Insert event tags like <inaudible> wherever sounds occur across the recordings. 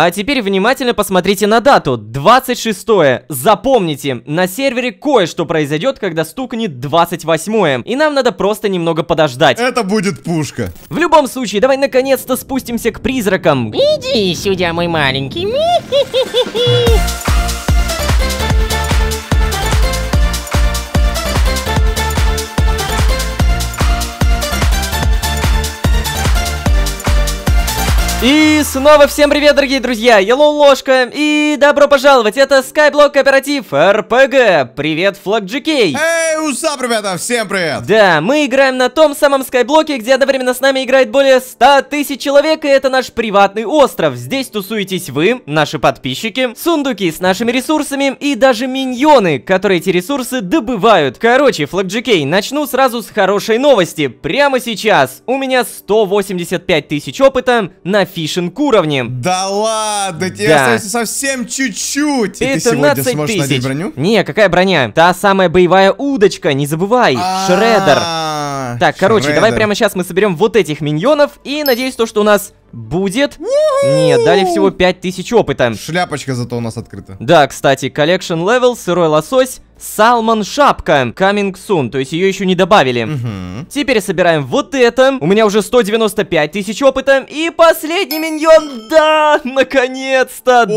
А теперь внимательно посмотрите на дату. 26 -е. Запомните, на сервере кое-что произойдет, когда стукнет 28 -е. И нам надо просто немного подождать. Это будет пушка. В любом случае, давай наконец-то спустимся к призракам. Иди сюда, мой маленький. <laughs> И снова всем привет, дорогие друзья, я Лол Ложка, и добро пожаловать, это Skyblock Кооператив РПГ, привет, Флаг Джикей! Эй, уса, ребята, всем привет! Да, мы играем на том самом Скайблоке, где одновременно с нами играет более 100 тысяч человек, и это наш приватный остров, здесь тусуетесь вы, наши подписчики, сундуки с нашими ресурсами и даже миньоны, которые эти ресурсы добывают. Короче, Флаг Джикей, начну сразу с хорошей новости, прямо сейчас у меня 185 тысяч опыта на фишинг уровнем. Да ладно, тебе да. остается совсем чуть-чуть. И ты сегодня сможешь тысяч. надеть броню? Не, какая броня? Та самая боевая удочка, не забывай. А, Шредер. Так, короче, давай прямо сейчас мы соберем вот этих миньонов и надеюсь то, что у нас будет. Нет, дали всего 5000 опыта. Шляпочка зато у нас открыта. Да, кстати, коллекшн левел, сырой лосось. Салман Шапка. Coming soon, то есть ее еще не добавили. Угу. Теперь собираем вот это. У меня уже 195 тысяч опыта. И последний миньон. Да, наконец-то, 20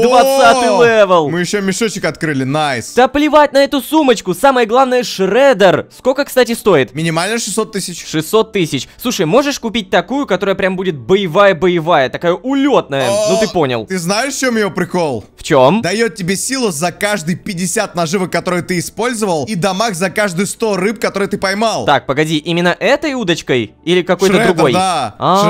левел. Мы еще мешочек открыли, найс. Да плевать на эту сумочку. Самое главное, шредер. Сколько, кстати, стоит? Минимально 600 тысяч. 600 тысяч. Слушай, можешь купить такую, которая прям будет боевая-боевая, такая улетная. Ну ты понял. Ты знаешь, в чем ее прикол? В чем? Дает тебе силу за каждый 50 наживок, которые ты используешь использовал и дамаг за каждые 100 рыб, которые ты поймал. Так, погоди, именно этой удочкой или какой-то другой? да. А -а -а,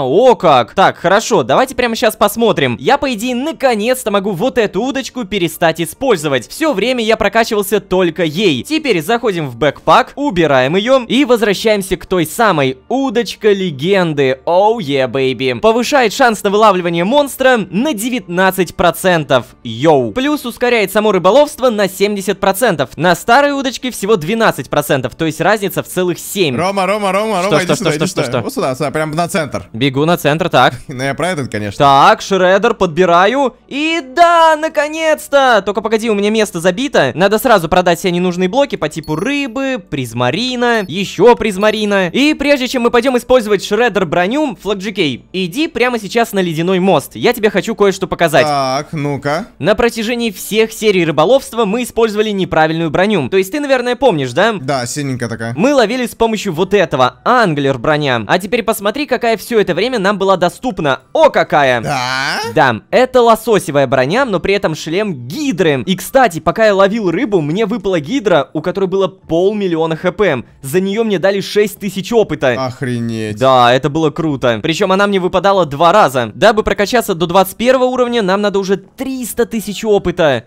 Шреддер. О как. Так, хорошо, давайте прямо сейчас посмотрим. Я, по идее, наконец-то могу вот эту удочку перестать использовать. Все время я прокачивался только ей. Теперь заходим в бэкпак, убираем ее и возвращаемся к той самой удочка легенды. Оу, oh, е, yeah, бэйби. Повышает шанс на вылавливание монстра на 19%. Йоу. Плюс ускоряет само рыболовство на 70%. 10%, на старые удочки всего 12%, то есть разница в целых 7. Рома, Рома, Рома, Рома, что, иди что, сюда, что, иди что, сюда. Что, Вот сюда, сюда, прям на центр. Бегу на центр, так. <laughs> Ну я про этот, конечно. Так, шредер, подбираю. И да, наконец-то! Только погоди, у меня место забито. Надо сразу продать все ненужные блоки по типу рыбы, призмарина, еще призмарина. И прежде чем мы пойдем использовать шредер броню, флагджикей, иди прямо сейчас на ледяной мост. Я тебе хочу кое-что показать. Так, ну-ка. На протяжении всех серий рыболовства мы использовали неправильно правильную броню. То есть ты, наверное, помнишь, да? Да, синенькая такая. Мы ловили с помощью вот этого, англер броня. А теперь посмотри, какая все это время нам была доступна. О, какая! Да? Да, это лососевая броня, но при этом шлем гидры. И, кстати, пока я ловил рыбу, мне выпала гидра, у которой было полмиллиона хп. За нее мне дали 6000 опыта. Охренеть. Да, это было круто. Причем она мне выпадала два раза. Дабы прокачаться до 21 уровня, нам надо уже 300 тысяч опыта.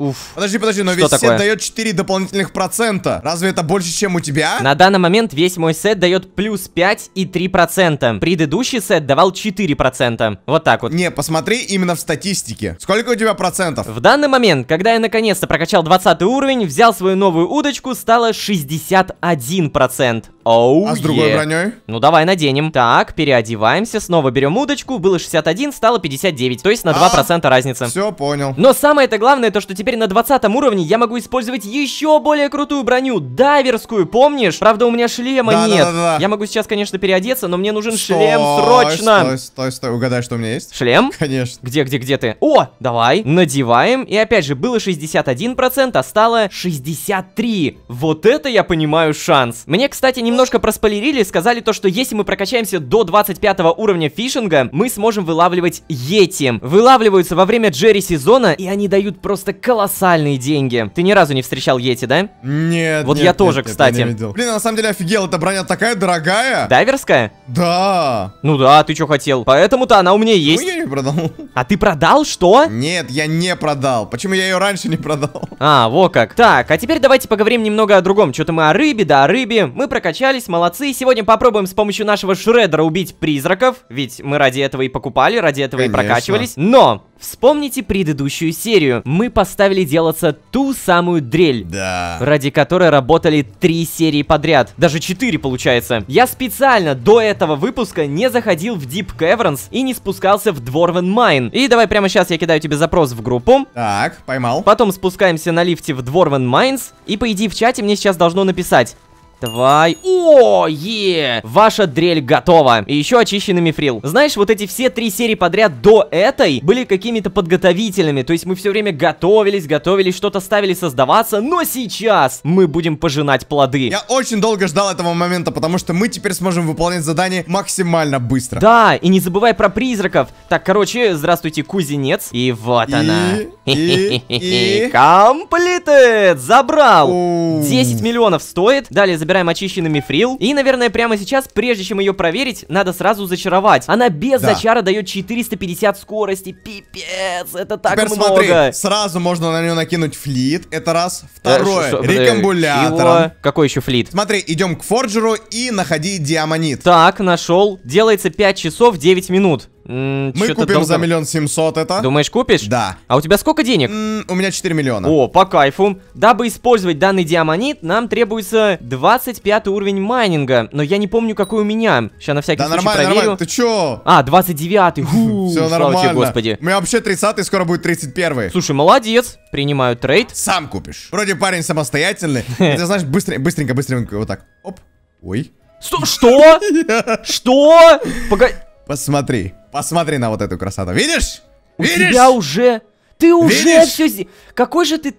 Уф. Подожди, подожди, но что весь такое? сет дает 4 дополнительных процента. Разве это больше, чем у тебя? На данный момент весь мой сет дает плюс 5 и 3 процента. Предыдущий сет давал 4 процента. Вот так вот. Не, посмотри именно в статистике. Сколько у тебя процентов? В данный момент, когда я наконец-то прокачал 20 уровень, взял свою новую удочку, стало 61 процент. Оу, А с другой yeah. броней? Ну давай наденем. Так, переодеваемся, снова берем удочку. Было 61, стало 59. То есть на 2% а, разница. Все, понял. Но самое-то главное, то что теперь теперь на 20 уровне я могу использовать еще более крутую броню, дайверскую, помнишь? Правда, у меня шлема да, нет. Да, да, да. Я могу сейчас, конечно, переодеться, но мне нужен стой, шлем срочно. Стой, стой, стой, угадай, что у меня есть? Шлем? <laughs> Конечно. Где, где, где ты? О, давай, надеваем. И опять же, было 61%, а стало 63. Вот это я понимаю шанс. Мне, кстати, немножко проспойлерили, сказали то, что если мы прокачаемся до 25 уровня фишинга, мы сможем вылавливать ети. Вылавливаются во время Джерри сезона, и они дают просто колоссальные деньги. Ты ни разу не встречал Йети, да? Нет, Вот нет, я тоже, нет, кстати. я не видел. Блин, а на самом деле офигел, эта броня такая дорогая. Дайверская? Да. Ну да, ты что хотел? Поэтому-то она у меня ну, есть. Ну, я не продал. А ты продал что? Нет, я не продал. Почему я ее раньше не продал? А, во как. Так, а теперь давайте поговорим немного о другом. Что-то мы о рыбе, да, о рыбе. Мы прокачались, молодцы. Сегодня попробуем с помощью нашего шредера убить призраков. Ведь мы ради этого и покупали, ради этого Конечно. и прокачивались. Но Вспомните предыдущую серию. Мы поставили делаться ту самую дрель. Да. Ради которой работали три серии подряд. Даже четыре получается. Я специально до этого выпуска не заходил в Deep Caverns и не спускался в Dwarven Mine. И давай прямо сейчас я кидаю тебе запрос в группу. Так, поймал. Потом спускаемся на лифте в Dwarven Mines. И по идее в чате мне сейчас должно написать. Давай. О, е! Ваша дрель готова. И еще очищенный мифрил. Знаешь, вот эти все три серии подряд до этой были какими-то подготовительными. То есть мы все время готовились, готовились, что-то ставили создаваться. Но сейчас мы будем пожинать плоды. Я очень долго ждал этого момента, потому что мы теперь сможем выполнять задание максимально быстро. Да, и не забывай про призраков. Так, короче, здравствуйте, кузинец. И вот и, она. И, <laughs> и, и... Completed! Забрал! О. 10 миллионов стоит. Далее забираем забираем очищенный фрил И, наверное, прямо сейчас, прежде чем ее проверить, надо сразу зачаровать. Она без да. зачара дает 450 скорости. Пипец, это так Теперь много. смотри, сразу можно на нее накинуть флит. Это раз. Э, Второе, э, рекомбулятор. Какой еще флит? Смотри, идем к форджеру и находи диамонит. Так, нашел. Делается 5 часов 9 минут. М Мы купим долго... за миллион семьсот это. Думаешь, купишь? Да. А у тебя сколько денег? М у меня 4 миллиона. О, по кайфу. Дабы использовать данный диамонит, нам требуется 25 уровень майнинга. Но я не помню, какой у меня. Сейчас на всякий да, случай нормально, проверю. Нормально. Ты чё? А, 29-й. Все нормально. Тебе, господи. У меня вообще 30-й, скоро будет 31-й. Слушай, молодец. Принимаю трейд. Сам купишь. Вроде парень самостоятельный. <laughs> Ты знаешь, быстренько, быстренько, быстренько вот так. Оп. Ой. Что? <laughs> Что? Погоди. Посмотри. Посмотри на вот эту красоту. Видишь? У Видишь? тебя уже... Ты уже Видишь? все Какой же ты...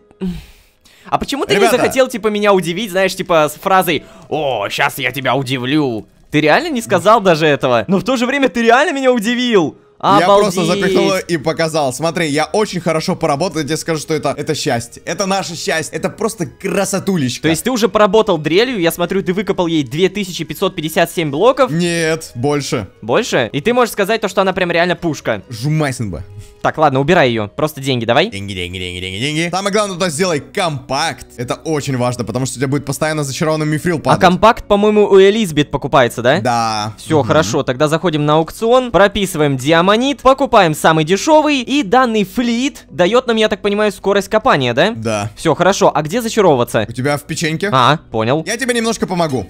А почему ты Ребята. не захотел, типа, меня удивить, знаешь, типа, с фразой «О, сейчас я тебя удивлю». Ты реально не сказал даже этого? Но в то же время ты реально меня удивил. Обалдеть. Я просто запихнул и показал. Смотри, я очень хорошо поработал, я тебе скажу, что это, это счастье. Это наше счастье. Это просто красотулечка. То есть ты уже поработал дрелью, я смотрю, ты выкопал ей 2557 блоков. Нет, больше. Больше? И ты можешь сказать то, что она прям реально пушка. Жумасин бы. Так, ладно, убирай ее. Просто деньги давай. Деньги, деньги, деньги, деньги, деньги. Самое главное, туда сделай компакт. Это очень важно, потому что у тебя будет постоянно зачарованный мифрил а падать. А компакт, по-моему, у Элизбет покупается, да? Да. Все, угу. хорошо. Тогда заходим на аукцион, прописываем диамонит, покупаем самый дешевый. И данный флит дает нам, я так понимаю, скорость копания, да? Да. Все, хорошо. А где зачаровываться? У тебя в печеньке. А, понял. Я тебе немножко помогу.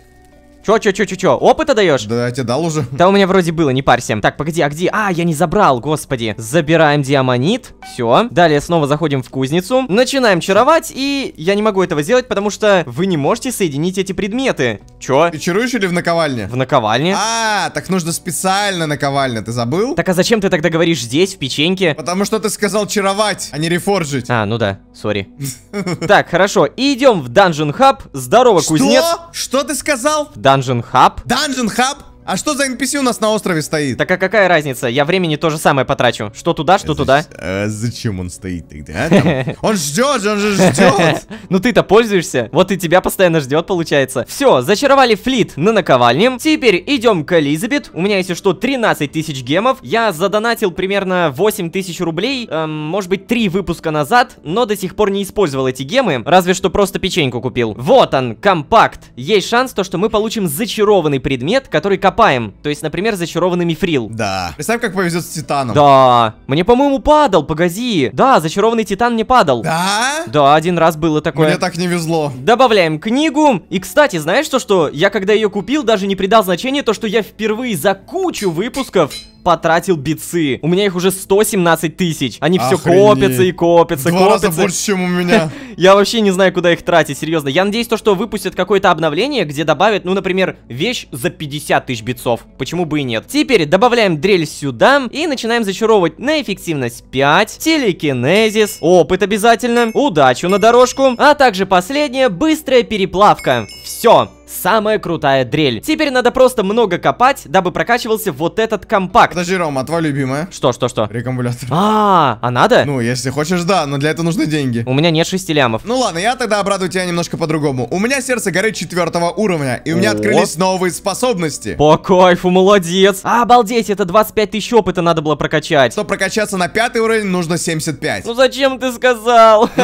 Чё, чё, чё, чё, чё? Опыта даешь? Да, я тебе дал уже. Да у меня вроде было, не парься. Так, погоди, а где? А, я не забрал, господи. Забираем диамонит. Все. Далее снова заходим в кузницу. Начинаем чаровать, и я не могу этого сделать, потому что вы не можете соединить эти предметы. Чё? Ты чаруешь или в наковальне? В наковальне. А, так нужно специально наковальня, ты забыл? Так а зачем ты тогда говоришь здесь, в печеньке? Потому что ты сказал чаровать, а не рефоржить. А, ну да, сори. <laughs> Так, хорошо, идем в Dungeon Hub. Здорово, кузнец. Что? Что ты сказал? Dungeon Hub. Dungeon Hub А что за NPC у нас на острове стоит? Так а какая разница? Я времени то же самое потрачу. Что туда, что а туда. А зачем он стоит тогда? А? <laughs> Он ждет, он же ждет. <laughs> Ну ты-то пользуешься. Вот и тебя постоянно ждет, получается. Все, зачаровали флит на наковальне. Теперь идем к Элизабет. У меня, если что, 13 тысяч гемов. Я задонатил примерно 8 тысяч рублей, эм, может быть, 3 выпуска назад, но до сих пор не использовал эти гемы, разве что просто печеньку купил. Вот он, компакт. Есть шанс то, что мы получим зачарованный предмет, который копаем. То есть, например, зачарованный мифрил. Да. Представь, как повезет с титаном. Да. Мне, по-моему, падал, погоди. Да, зачарованный титан не падал. Да? Да, один раз было такое. Мне так не везло. Добавляем книгу. И, кстати, знаешь то что? Я, когда ее купил, даже не придал значения то, что я впервые за кучу выпусков потратил бицы. У меня их уже 117 тысяч. Они все копятся и копятся, Два копятся. Раза больше, чем у меня. <laughs> Я вообще не знаю, куда их тратить, серьезно. Я надеюсь, то, что выпустят какое-то обновление, где добавят, ну, например, вещь за 50 тысяч битцов. Почему бы и нет? Теперь добавляем дрель сюда и начинаем зачаровывать на эффективность 5, телекинезис, опыт обязательно, удачу на дорожку, а также последняя быстрая переплавка. Все самая крутая дрель. Теперь надо просто много копать, дабы прокачивался вот этот компакт. Подожди, Рома, а твоя любимая? Что, что, что? Рекомбулятор. А, а надо? Ну, если хочешь, да, но для этого нужны деньги. У меня нет 6 лямов. Ну ладно, я тогда обрадую тебя немножко по-другому. У меня сердце горит четвертого уровня, и у меня открылись новые способности. По кайфу, молодец. Обалдеть, это 25 тысяч опыта надо было прокачать. Чтобы прокачаться на пятый уровень, нужно 75. Ну зачем ты сказал? <laughs>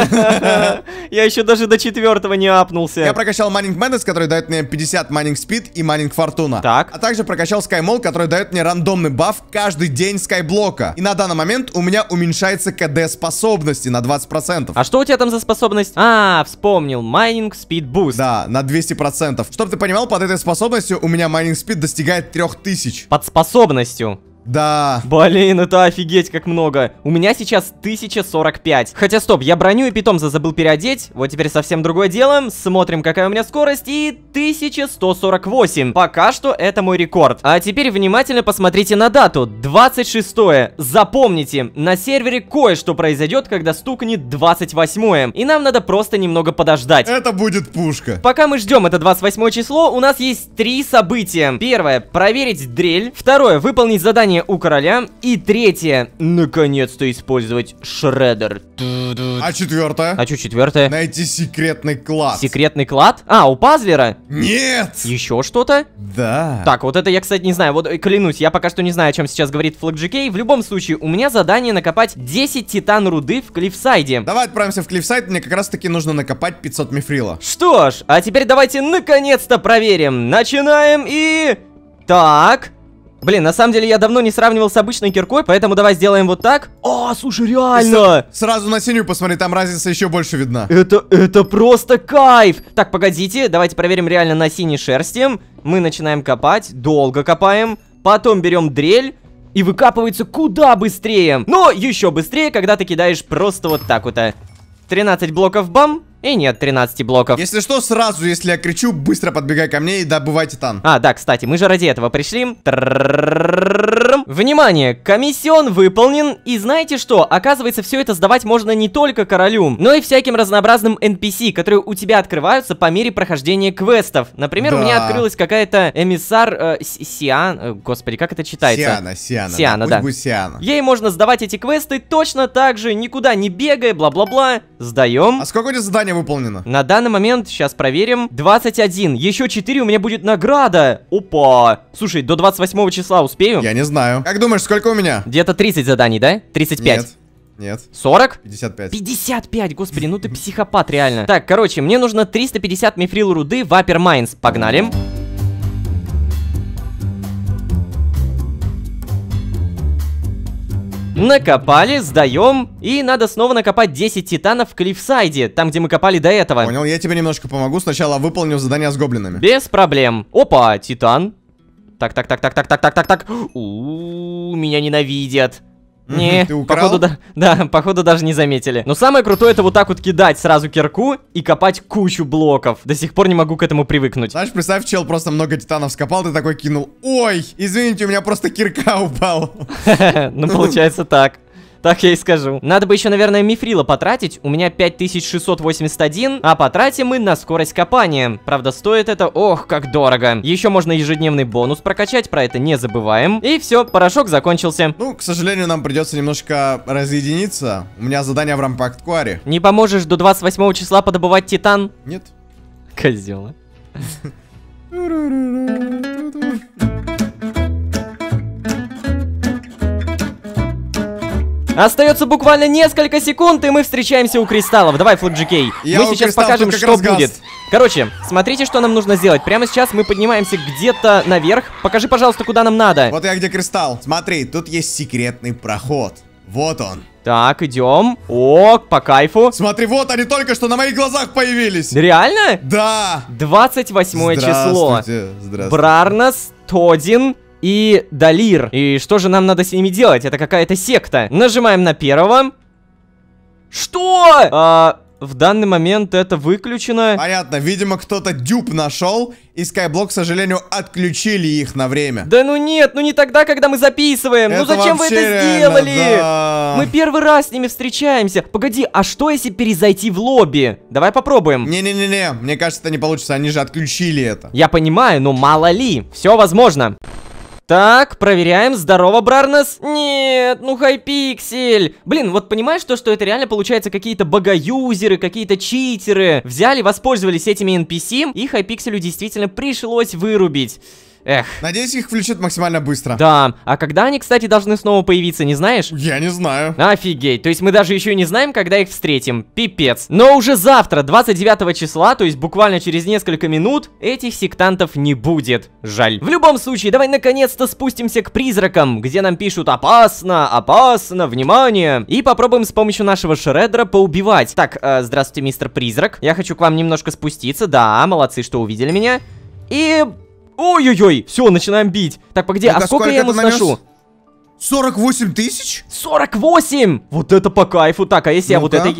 Я еще даже до четвертого не апнулся. Я прокачал Майнинг Мэднес, который дает мне мне 50 майнинг спид и майнинг фортуна. Так. А также прокачал скаймол, который дает мне рандомный баф каждый день скайблока. И на данный момент у меня уменьшается КД способности на 20%. А что у тебя там за способность? А, вспомнил. Майнинг спид буст. Да, на 200%. Чтобы ты понимал, под этой способностью у меня майнинг спид достигает 3000. Под способностью? Да. Блин, это офигеть как много. У меня сейчас 1045. Хотя, стоп, я броню и питомца забыл переодеть. Вот теперь совсем другое дело. Смотрим, какая у меня скорость. И 1148. Пока что это мой рекорд. А теперь внимательно посмотрите на дату. 26 -е. Запомните, на сервере кое-что произойдет, когда стукнет 28 -е. И нам надо просто немного подождать. Это будет пушка. Пока мы ждем это 28 число, у нас есть три события. Первое, проверить дрель. Второе, выполнить задание Спасение у короля. И третье, наконец-то использовать шредер. А четвертое? А что четвертое? Найти секретный клад. Секретный клад? А, у пазлера? Нет! Еще что-то? Да. Так, вот это я, кстати, не знаю. Вот э, клянусь, я пока что не знаю, о чем сейчас говорит Флэг В любом случае, у меня задание накопать 10 титан руды в Клифсайде. Давай отправимся в Клифсайд, мне как раз таки нужно накопать 500 мифрила. Что ж, а теперь давайте наконец-то проверим. Начинаем и... Так, Блин, на самом деле я давно не сравнивал с обычной киркой, поэтому давай сделаем вот так. О, слушай, реально! С сразу на синюю посмотри, там разница еще больше видна. Это, это просто кайф! Так, погодите, давайте проверим реально на синей шерсти. Мы начинаем копать, долго копаем, потом берем дрель, и выкапывается куда быстрее. Но еще быстрее, когда ты кидаешь просто вот так вот. 13 а. блоков бам, и нет 13 блоков. Если что, сразу, если я кричу, быстро подбегай ко мне и добывай титан. А, да, кстати, мы же ради этого пришли. Внимание, комиссион выполнен. И знаете что? Оказывается, все это сдавать можно не только королю, но и всяким разнообразным NPC, которые у тебя открываются по мере прохождения квестов. Например, да. у меня открылась какая-то эмиссар э, Сиан... Э, господи, как это читается? Сиана, Сиана. Сиана, да. да. Сиана. Ей можно сдавать эти квесты точно так же, никуда не бегая, бла-бла-бла. Сдаем. А сколько у тебя заданий выполнено. На данный момент, сейчас проверим, 21. Еще 4 у меня будет награда. Опа. Слушай, до 28 числа успею? Я не знаю. Как думаешь, сколько у меня? Где-то 30 заданий, да? 35. Нет. Нет. 40? 55. 55, господи, ну ты психопат реально. Так, короче, мне нужно 350 мифрил руды в Upper Mines. Погнали. Погнали. Накопали, сдаем. И надо снова накопать 10 титанов в Клифсайде, там, где мы копали до этого. Понял, я тебе немножко помогу. Сначала выполню задание с гоблинами. Без проблем. Опа, титан. Так, так, так, так, так, так, так, так, так. У, -у меня ненавидят. Не, Походу, да, <laughs> да, походу даже не заметили. Но самое крутое это вот так вот кидать сразу кирку и копать кучу блоков. До сих пор не могу к этому привыкнуть. Знаешь, представь, чел просто много титанов скопал, ты такой кинул. Ой, извините, у меня просто кирка <laughs> упала. <laughs> Ну, получается так так я и скажу. Надо бы еще, наверное, мифрила потратить. У меня 5681, а потратим мы на скорость копания. Правда, стоит это, ох, как дорого. Еще можно ежедневный бонус прокачать, про это не забываем. И все, порошок закончился. Ну, к сожалению, нам придется немножко разъединиться. У меня задание в рампакт Куари. Не поможешь до 28 числа подобывать титан? Нет. Козела. <laughs> Остается буквально несколько секунд, и мы встречаемся у кристаллов. Давай, Флоджикей. Мы сейчас покажем, что разгаз. будет. Короче, смотрите, что нам нужно сделать. Прямо сейчас мы поднимаемся где-то наверх. Покажи, пожалуйста, куда нам надо. Вот я где кристалл. Смотри, тут есть секретный проход. Вот он. Так, идем. О, по кайфу. Смотри, вот они только что на моих глазах появились. Реально? Да. 28 здравствуйте, число. Здравствуйте. Брарнас, Тодин, и Далир. И что же нам надо с ними делать? Это какая-то секта. Нажимаем на первого. Что? А, в данный момент это выключено. Понятно, видимо, кто-то дюб нашел, и Skyblock, к сожалению, отключили их на время. Да ну нет, ну не тогда, когда мы записываем. Ну это ну зачем вы это реально, сделали? Да. Мы первый раз с ними встречаемся. Погоди, а что если перезайти в лобби? Давай попробуем. Не-не-не-не, мне кажется, это не получится, они же отключили это. Я понимаю, но мало ли, все возможно. Так, проверяем. Здорово, Брарнес. Нет, ну хайпиксель. Блин, вот понимаешь то, что это реально получается какие-то богоюзеры, какие-то читеры. Взяли, воспользовались этими NPC, и хайпикселю действительно пришлось вырубить. Эх. Надеюсь, их включат максимально быстро. Да. А когда они, кстати, должны снова появиться, не знаешь? Я не знаю. Офигеть. То есть мы даже еще не знаем, когда их встретим. Пипец. Но уже завтра, 29 числа, то есть буквально через несколько минут, этих сектантов не будет. Жаль. В любом случае, давай наконец-то спустимся к призракам, где нам пишут «Опасно! Опасно! Внимание!» И попробуем с помощью нашего шредера поубивать. Так, э, здравствуйте, мистер призрак. Я хочу к вам немножко спуститься. Да, молодцы, что увидели меня. И Ой-ой-ой, все, начинаем бить. Так, погоди, это а, а сколько, сколько я ему сношу? 48 тысяч? 48! Вот это по кайфу. Так, а если ну я вот это...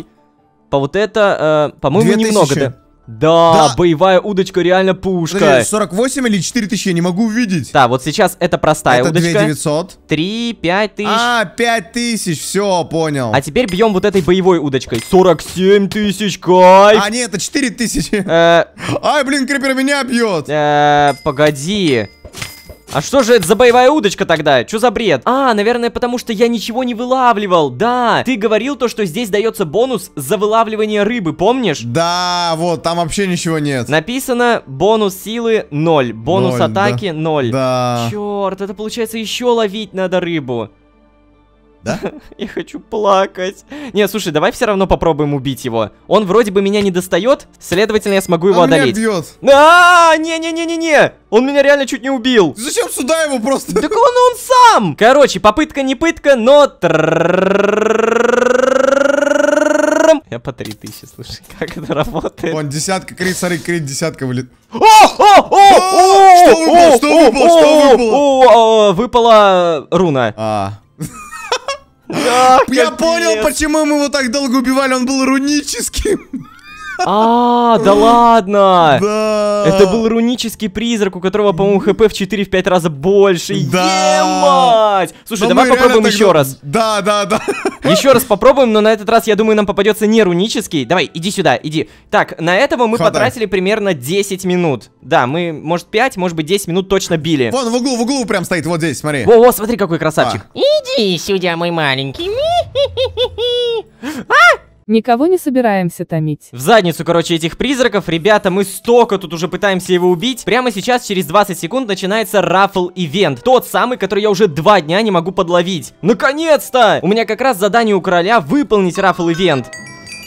По вот это, э, по-моему, немного, да? Да, да, боевая удочка реально пушка. Подожди, 48 или 4000, я не могу увидеть. Да, вот сейчас это простая это удочка. Это 2900. 3, 5 тысяч. А, 5 тысяч, все, понял. А теперь бьем вот этой боевой удочкой. 47 тысяч, кайф. А, нет, это 4 тысячи. Э. Ай, блин, крипер меня бьет. Э, погоди. А что же это за боевая удочка тогда? Что за бред? А, наверное, потому что я ничего не вылавливал. Да, ты говорил то, что здесь дается бонус за вылавливание рыбы, помнишь? Да, вот, там вообще ничего нет. Написано бонус силы 0, бонус 0, атаки да. 0. Да. Черт, это получается еще ловить надо рыбу. Да? <laughs> Я хочу плакать. Не, слушай, давай все равно попробуем убить его. Он вроде бы меня не достает, следовательно, я смогу его а одолеть. Меня бьет. А, не-не-не-не-не! Он меня реально чуть не убил. Зачем сюда его просто? Так он он сам! Короче, попытка не пытка, но... Я по 3000, слушай, как это работает? Вон, десятка, крит, смотри, крит, десятка вылет. О, о, о, о, что выпало, что выпало, что выпало? Выпала руна. А. Я понял, почему мы его так долго убивали, он был руническим. А, да ладно! Да! Это был рунический призрак, у которого, по-моему, хп в 4-5 раза больше. Да! Емать! Слушай, давай попробуем еще раз. Да, да, да. Еще раз попробуем, но на этот раз, я думаю, нам попадется не рунический. Давай, иди сюда, иди. Так, на этого мы потратили примерно 10 минут. Да, мы, может, 5, может быть, 10 минут точно били. Вон, в углу, в углу прям стоит, вот здесь, смотри. Во, во, смотри, какой красавчик. А. Иди сюда, мой маленький. <laughs> А! Никого не собираемся томить. В задницу, короче, этих призраков, ребята, мы столько тут уже пытаемся его убить. Прямо сейчас, через 20 секунд, начинается рафл-ивент. Тот самый, который я уже два дня не могу подловить. Наконец-то! У меня как раз задание у короля выполнить рафл-ивент.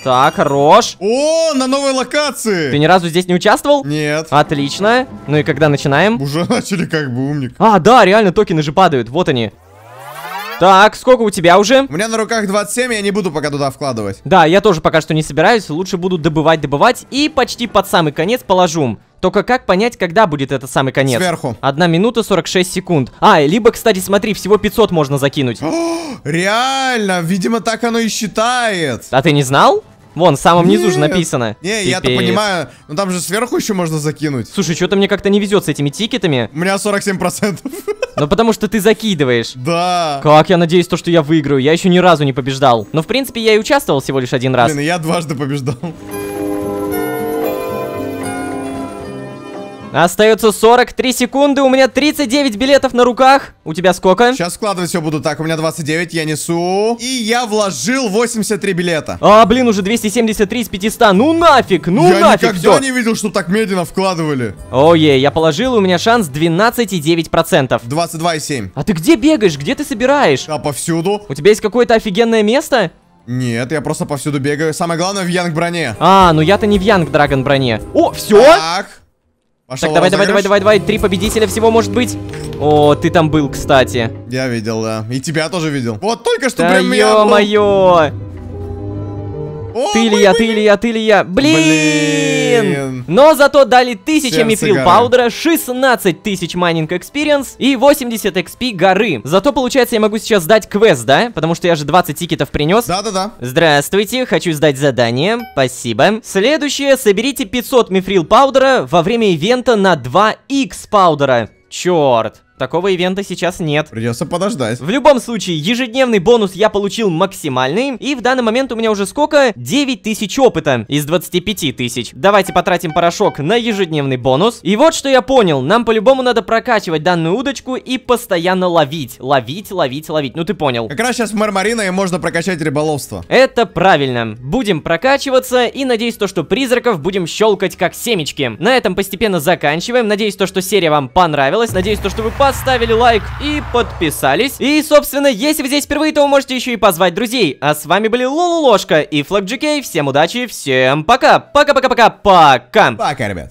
Так, хорош. О, на новой локации. Ты ни разу здесь не участвовал? Нет. Отлично. Ну и когда начинаем? Уже <laughs> начали как бы умник. А, да, реально токены же падают. Вот они. Так, сколько у тебя уже? У меня на руках 27, я не буду пока туда вкладывать. Да, я тоже пока что не собираюсь, лучше буду добывать, добывать и почти под самый конец положу. Только как понять, когда будет этот самый конец? Сверху. Одна минута 46 секунд. А, либо, кстати, смотри, всего 500 можно закинуть. О, <gasps> реально, видимо, так оно и считает. А ты не знал? Вон, в самом низу же написано. Не, я-то понимаю, но ну там же сверху еще можно закинуть. Слушай, что-то мне как-то не везет с этими тикетами. У меня 47%. <laughs> Ну потому что ты закидываешь. Да. Как я надеюсь, то, что я выиграю. Я еще ни разу не побеждал. Но в принципе я и участвовал всего лишь один раз. Блин, я дважды побеждал. Остается 43 секунды, у меня 39 билетов на руках. У тебя сколько? Сейчас складывать все буду. Так, у меня 29, я несу. И я вложил 83 билета. А, блин, уже 273 из 500. Ну нафиг, ну я нафиг. Я никогда все. не видел, что так медленно вкладывали. Ой, я положил, у меня шанс 12,9%. 22,7. А ты где бегаешь, где ты собираешь? А, повсюду. У тебя есть какое-то офигенное место? Нет, я просто повсюду бегаю. Самое главное в Янг броне. А, ну я-то не в Янг Драгон броне. О, все? Так. Пошел так, давай, давай, давай, давай, давай, три победителя всего может быть. О, ты там был, кстати. Я видел, да. И тебя тоже видел. Вот только что да прям я... Был... моё о, ты или я, ты или я, ты или я. Блин! Блин! Но зато дали 1000 мифрил паудера, 16 тысяч майнинг экспириенс и 80 XP горы. Зато получается я могу сейчас сдать квест, да? Потому что я же 20 тикетов принес. Да-да-да. Здравствуйте, хочу сдать задание. Спасибо. Следующее, соберите 500 мифрил паудера во время ивента на 2 X паудера. Черт. Такого ивента сейчас нет. Придется подождать. В любом случае, ежедневный бонус я получил максимальный, и в данный момент у меня уже сколько? 9 тысяч опыта из 25 тысяч. Давайте потратим порошок на ежедневный бонус. И вот что я понял, нам по-любому надо прокачивать данную удочку и постоянно ловить, ловить, ловить, ловить, ну ты понял. Как раз сейчас в Мармарина можно прокачать рыболовство. Это правильно. Будем прокачиваться и надеюсь то, что призраков будем щелкать как семечки. На этом постепенно заканчиваем. Надеюсь то, что серия вам понравилась. Надеюсь то, что вы понравились поставили лайк и подписались. И, собственно, если вы здесь впервые, то вы можете еще и позвать друзей. А с вами были Лололошка и Флэп Всем удачи, всем пока. Пока-пока-пока-пока. Пока, ребят.